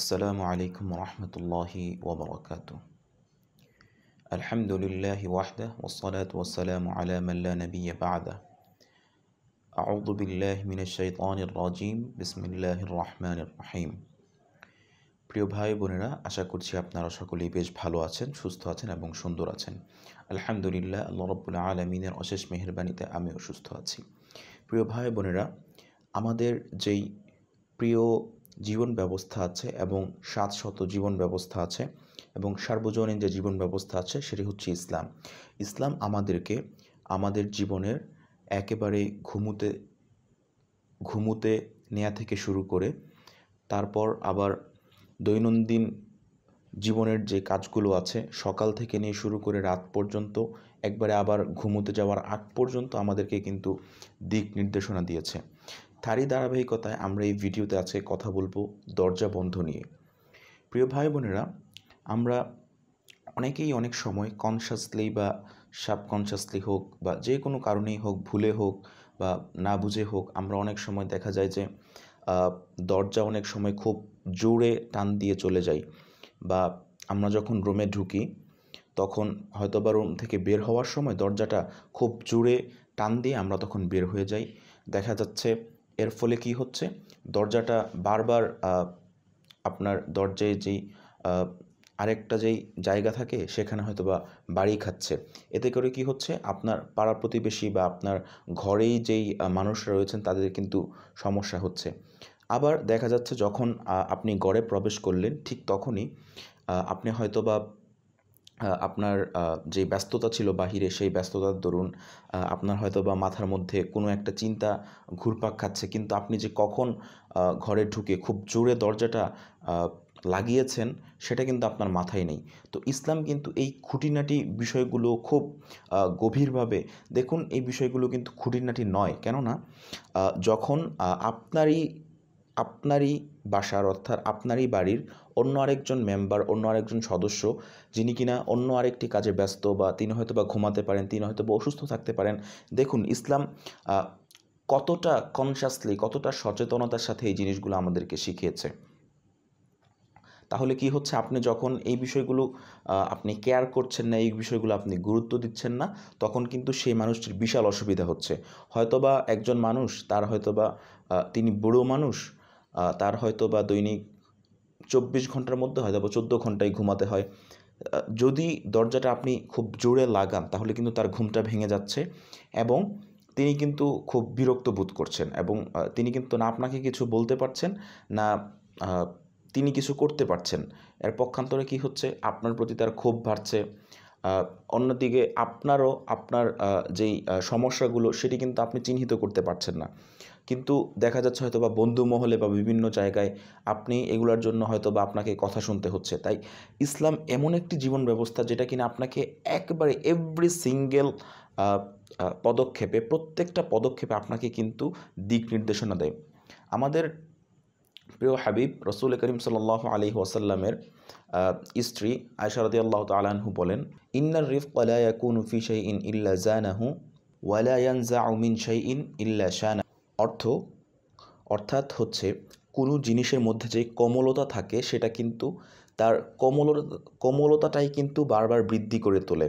আসসালামু আলাইকুম রহমতুল্লাহি ওবরকাত আলহামদুলিল্লাহ ওয়াহদা ওসালাত ওসালাম আলামাল্লা নবী বাদা أعوذ بالله من الشيطان الرجيم بسم الله الرحمن الرحيم প্রিয় ভাই বোনেরা আশা করছি আপনারা সকলেই বেশ ভালো আছেন সুস্থ আছেন এবং সুন্দর আছেন আলহামদুলিল্লাহ আল্লাহ রব্বুল আলমিনের অশেষ মেহরবানিতে আমিও সুস্থ আছি প্রিয় ভাই বোনেরা আমাদের যেই প্রিয় জীবন ব্যবস্থা আছে এবং সাত শত জীবন ব্যবস্থা আছে এবং সার্বজনীন যে জীবন ব্যবস্থা আছে সেটি হচ্ছে ইসলাম ইসলাম আমাদেরকে আমাদের জীবনের একেবারে ঘুমুতে ঘুমুতে নেয়া থেকে শুরু করে তারপর আবার দৈনন্দিন জীবনের যে কাজগুলো আছে সকাল থেকে নিয়ে শুরু করে রাত পর্যন্ত একবারে আবার ঘুমোতে যাওয়ার আগ পর্যন্ত আমাদেরকে কিন্তু দিক নির্দেশনা দিয়েছে তারই ধারাবাহিকতায় আমরা এই ভিডিওতে আজকে কথা বলবো দরজা বন্ধ নিয়ে প্রিয় ভাই বোনেরা আমরা অনেকেই অনেক সময় কনসাসলি বা সাবকনসাসলি হোক বা যে কোনো কারণেই হোক ভুলে হোক বা না বুঝে হোক আমরা অনেক সময় দেখা যায় যে দরজা অনেক সময় খুব জোরে টান দিয়ে চলে যাই বা আমরা যখন রুমে ঢুকি তখন হয়তো বা রুম থেকে বের হওয়ার সময় দরজাটা খুব জোরে টান দিয়ে আমরা তখন বের হয়ে যাই দেখা যাচ্ছে এর ফলে কি হচ্ছে দরজাটা বারবার আপনার দরজায় যেই আরেকটা যেই জায়গা থাকে সেখানে হয়তো বা বাড়ি খাচ্ছে এতে করে কি হচ্ছে আপনার পাড়া প্রতিবেশী বা আপনার ঘরেই যেই মানুষরা রয়েছেন তাদের কিন্তু সমস্যা হচ্ছে আবার দেখা যাচ্ছে যখন আপনি গড়ে প্রবেশ করলেন ঠিক তখনই আপনি হয়তো বা আপনার যে ব্যস্ততা ছিল বাহিরে সেই ব্যস্ততার দরুন আপনার হয়তো বা মাথার মধ্যে কোনো একটা চিন্তা ঘুরপাক খাচ্ছে কিন্তু আপনি যে কখন ঘরে ঢুকে খুব জোরে দরজাটা লাগিয়েছেন সেটা কিন্তু আপনার মাথায় নেই তো ইসলাম কিন্তু এই খুঁটিনাটি বিষয়গুলো খুব গভীরভাবে দেখুন এই বিষয়গুলো কিন্তু খুঁটিনাটি নয় কেননা যখন আপনারই আপনারই বাসার অর্থাৎ আপনারই বাড়ির অন্য আরেকজন মেম্বার অন্য আরেকজন সদস্য যিনি কিনা অন্য আরেকটি কাজে ব্যস্ত বা তিনি হয়তো বা ঘুমাতে পারেন তিনি হয়তো বা অসুস্থ থাকতে পারেন দেখুন ইসলাম কতটা কনসাসলি কতটা সচেতনতার সাথে এই জিনিসগুলো আমাদেরকে শিখিয়েছে তাহলে কি হচ্ছে আপনি যখন এই বিষয়গুলো আপনি কেয়ার করছেন না এই বিষয়গুলো আপনি গুরুত্ব দিচ্ছেন না তখন কিন্তু সেই মানুষটির বিশাল অসুবিধা হচ্ছে হয়তোবা একজন মানুষ তার হয়তোবা তিনি বুড়ো মানুষ তার হয়তো বা দৈনিক চব্বিশ ঘন্টার মধ্যে হয়তো বা চোদ্দো ঘন্টায় ঘুমাতে হয় যদি দরজাটা আপনি খুব জোরে লাগান তাহলে কিন্তু তার ঘুমটা ভেঙে যাচ্ছে এবং তিনি কিন্তু খুব বিরক্ত বোধ করছেন এবং তিনি কিন্তু না আপনাকে কিছু বলতে পারছেন না তিনি কিছু করতে পারছেন এর পক্ষান্তরে কি হচ্ছে আপনার প্রতি তার ক্ষোভ বাড়ছে অন্যদিকে আপনারও আপনার যেই সমস্যাগুলো সেটি কিন্তু আপনি চিহ্নিত করতে পারছেন না কিন্তু দেখা যাচ্ছে হয়তো বা বন্ধু মহলে বা বিভিন্ন জায়গায় আপনি এগুলার জন্য হয়তো বা আপনাকে কথা শুনতে হচ্ছে তাই ইসলাম এমন একটি জীবন ব্যবস্থা যেটা কিনা আপনাকে একবারে এভরি সিঙ্গেল পদক্ষেপে প্রত্যেকটা পদক্ষেপে আপনাকে কিন্তু দিক নির্দেশনা দেয় আমাদের প্রিয় হাবিব রসুল করিম সাল্লাহ আলী ওয়াসাল্লামের স্ত্রী আয়সারদি আল্লাহ তালাহু বলেন ইন্নার রিফ আলায়াকুন ফি শাহ ইন ইল্লা জানাহু জা উমিন শাহ ইন ইল্লা শাহ অর্থ অর্থাৎ হচ্ছে কোনো জিনিসের মধ্যে যে কোমলতা থাকে সেটা কিন্তু তার কমল কমলতাটাই কিন্তু বারবার বৃদ্ধি করে তোলে